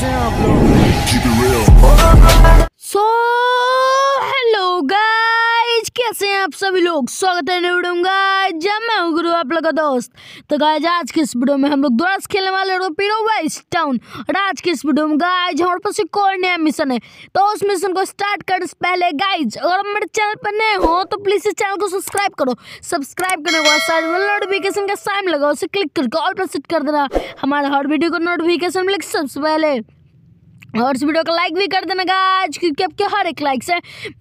sound blow. Keep it real. आप सभी लोग स्वागत है नए वीडियो में जब मैं हूँ गुरु आप लोग का दोस्त तो गाइज आज के इस वीडियो में हम लोग दोस्त खेलने वाले पीरो वाइस टाउन और आज के इस वीडियो में गाइज हमारे पास एक और नया मिशन है तो उस मिशन को स्टार्ट करने से पहले गाइज अगर मेरे चैनल पर नए हो तो प्लीज़ इस चैनल को सब्सक्राइब करो सब्सक्राइब करने के बाद नोटिफिकेशन का साइन लगाओ उसे क्लिक करके ऑल पर सेट कर देना हमारे हर वीडियो को नोटिफिकेशन मिले सबसे पहले और इस वीडियो को लाइक भी कर देना गाज क्योंकि आपके हर एक लाइक से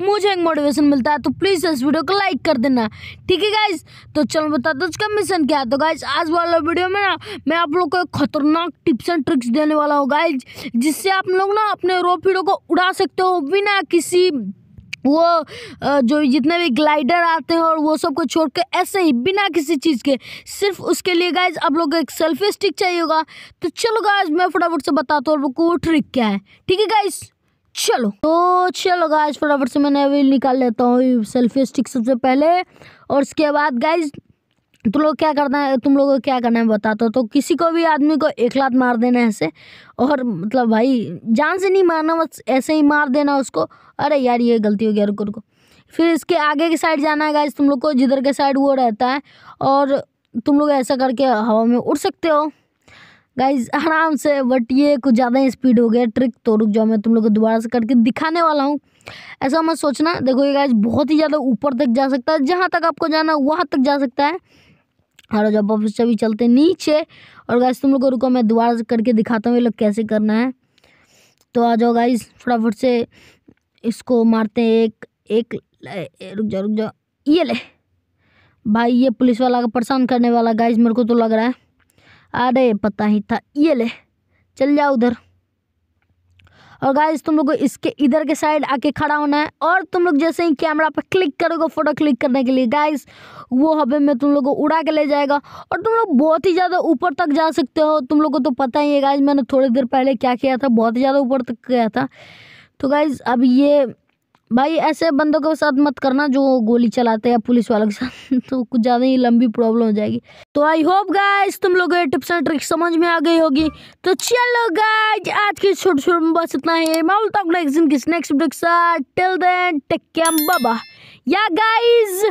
मुझे एक मोटिवेशन मिलता है तो प्लीज़ इस वीडियो को लाइक कर देना ठीक है गाइज तो चलो बता दो उसका मिशन क्या है तो गाइज आज वाला वीडियो में ना मैं आप लोग को एक खतरनाक टिप्स एंड ट्रिक्स देने वाला हूँ गाइज जिससे आप लोग ना अपने रोपीडो को उड़ा सकते हो बिना किसी वो जो जितने भी ग्लाइडर आते हैं और वो सबको छोड़ कर ऐसे ही बिना किसी चीज़ के सिर्फ उसके लिए गाइज आप लोग एक सेल्फी स्टिक चाहिए होगा तो चलो गाइज मैं फटाफट से बताता हूँ आपको ट्रिक क्या है ठीक है गाइज चलो तो चलो गाइज फटाफट से मैंने अभी निकाल लेता हूँ सेल्फी स्टिक सबसे पहले और उसके बाद गाइज तुम तो लोग क्या करना है तुम लोगों को क्या करना है बताता तो किसी को भी आदमी को एक लात मार देना ऐसे और मतलब भाई जान से नहीं मारना बस ऐसे ही मार देना उसको अरे यार ये गलती हो गया रुको रुको फिर इसके आगे की साइड जाना है गाइज तुम लोग को जिधर के साइड वो रहता है और तुम लोग ऐसा करके हवा में उड़ सकते हो गाइज आराम से बट ये कुछ ज़्यादा ही स्पीड हो गया ट्रिक तो रुक जाओ मैं तुम लोग को दोबारा से करके दिखाने वाला हूँ ऐसा मत सोचना देखो ये गाइज बहुत ही ज़्यादा ऊपर तक जा सकता है जहाँ तक आपको जाना वहाँ तक जा सकता है और जब वापस से भी चलते नीचे और गाइस तुम लोग को रुको मैं दोबारा से करके दिखाता हूँ ये लोग कैसे करना है तो आ जाओ गाइस फटाफट से इसको मारते हैं एक एक रुक जाओ रुक जाओ ये ले भाई ये पुलिस वाला का परेशान करने वाला गाइस मेरे को तो लग रहा है अरे पता ही था ये ले चल जाओ उधर और गाइज तुम लोग को इसके इधर के साइड आके खड़ा होना है और तुम लोग जैसे ही कैमरा पर क्लिक करोगे फोटो क्लिक करने के लिए गाइज वो हबे में तुम लोग को उड़ा के ले जाएगा और तुम लोग बहुत ही ज़्यादा ऊपर तक जा सकते हो तुम लोग को तो पता ही है गाइज मैंने थोड़ी देर पहले क्या किया था बहुत ही ज़्यादा ऊपर तक गया था तो गाइज अब ये भाई ऐसे बंदों के साथ मत करना जो गोली चलाते हैं पुलिस वालों के साथ तो कुछ ज़्यादा ही लंबी प्रॉब्लम हो जाएगी तो आई होप गाइस तुम लोगों लोग टिप्स एंड ट्रिक्स समझ में आ गई होगी तो चलो गाइस आज की छोटे छोटे में बस इतना ही मैं बोलता हूँ नेक्स्ट दिन किस next till then take care बाबा या गाइस